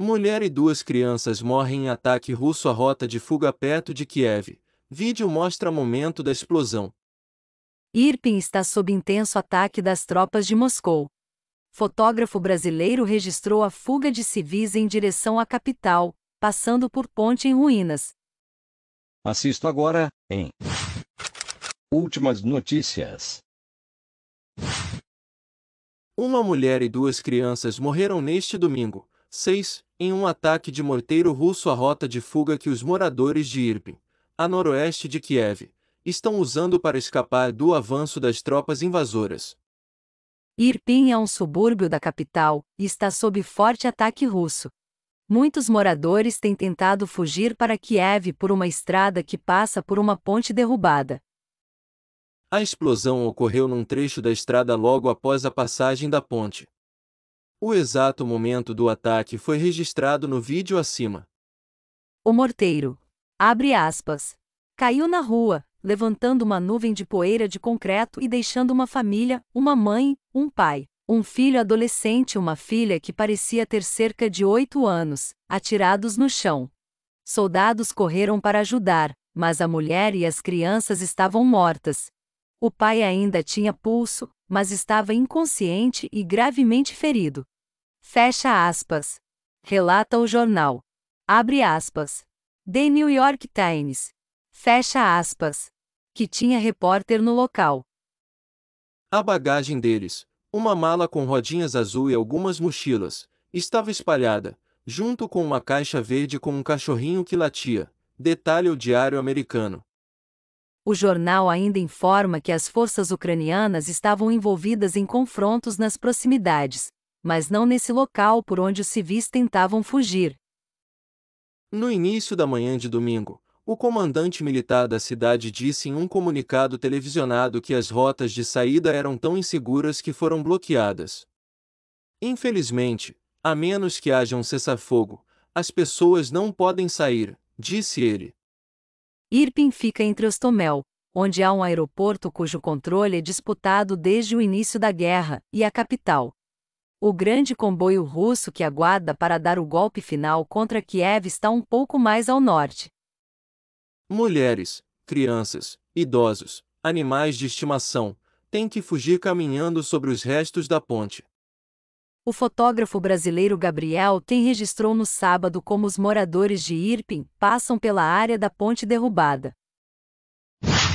Mulher e duas crianças morrem em ataque russo à rota de fuga perto de Kiev. Vídeo mostra momento da explosão. Irpin está sob intenso ataque das tropas de Moscou. Fotógrafo brasileiro registrou a fuga de civis em direção à capital, passando por ponte em ruínas. Assisto agora em Últimas notícias. Uma mulher e duas crianças morreram neste domingo, 6, em um ataque de morteiro russo à rota de fuga que os moradores de Irpin, a noroeste de Kiev, estão usando para escapar do avanço das tropas invasoras. Irpin é um subúrbio da capital e está sob forte ataque russo. Muitos moradores têm tentado fugir para Kiev por uma estrada que passa por uma ponte derrubada. A explosão ocorreu num trecho da estrada logo após a passagem da ponte, o exato momento do ataque foi registrado no vídeo acima. O morteiro, abre aspas, caiu na rua, levantando uma nuvem de poeira de concreto e deixando uma família, uma mãe, um pai, um filho adolescente e uma filha que parecia ter cerca de oito anos, atirados no chão. Soldados correram para ajudar, mas a mulher e as crianças estavam mortas. O pai ainda tinha pulso, mas estava inconsciente e gravemente ferido. Fecha aspas. Relata o jornal. Abre aspas. The New York Times. Fecha aspas. Que tinha repórter no local. A bagagem deles, uma mala com rodinhas azul e algumas mochilas, estava espalhada, junto com uma caixa verde com um cachorrinho que latia, detalha o Diário Americano. O jornal ainda informa que as forças ucranianas estavam envolvidas em confrontos nas proximidades, mas não nesse local por onde os civis tentavam fugir. No início da manhã de domingo, o comandante militar da cidade disse em um comunicado televisionado que as rotas de saída eram tão inseguras que foram bloqueadas. Infelizmente, a menos que haja um cessar-fogo, as pessoas não podem sair, disse ele. Irpin fica entre Ostomel, onde há um aeroporto cujo controle é disputado desde o início da guerra, e a capital, o grande comboio russo que aguarda para dar o golpe final contra Kiev está um pouco mais ao norte. Mulheres, crianças, idosos, animais de estimação, têm que fugir caminhando sobre os restos da ponte. O fotógrafo brasileiro Gabriel Tem registrou no sábado como os moradores de Irpin passam pela área da ponte derrubada